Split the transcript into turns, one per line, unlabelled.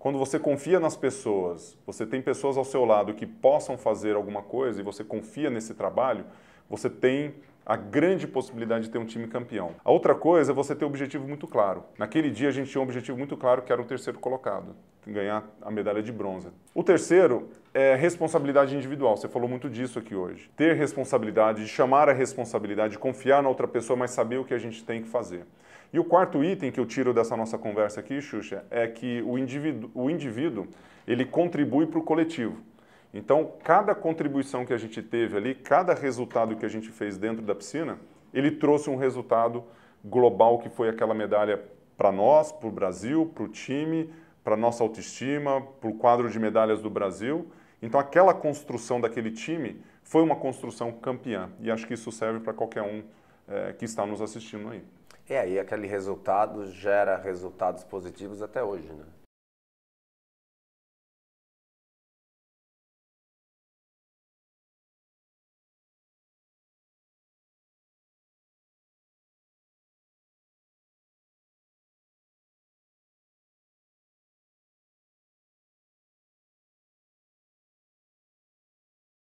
Quando você confia nas pessoas, você tem pessoas ao seu lado que possam fazer alguma coisa e você confia nesse trabalho, você tem a grande possibilidade de ter um time campeão. A outra coisa é você ter um objetivo muito claro. Naquele dia a gente tinha um objetivo muito claro que era o terceiro colocado, ganhar a medalha de bronze. O terceiro é responsabilidade individual. Você falou muito disso aqui hoje. Ter responsabilidade, chamar a responsabilidade, confiar na outra pessoa, mas saber o que a gente tem que fazer. E o quarto item que eu tiro dessa nossa conversa aqui, Xuxa, é que o indivíduo, o indivíduo ele contribui para o coletivo. Então, cada contribuição que a gente teve ali, cada resultado que a gente fez dentro da piscina, ele trouxe um resultado global que foi aquela medalha para nós, para o Brasil, para o time, para nossa autoestima, para o quadro de medalhas do Brasil. Então, aquela construção daquele time foi uma construção campeã e acho que isso serve para qualquer um é, que está nos assistindo aí. É, e aquele resultado gera resultados positivos até hoje, né?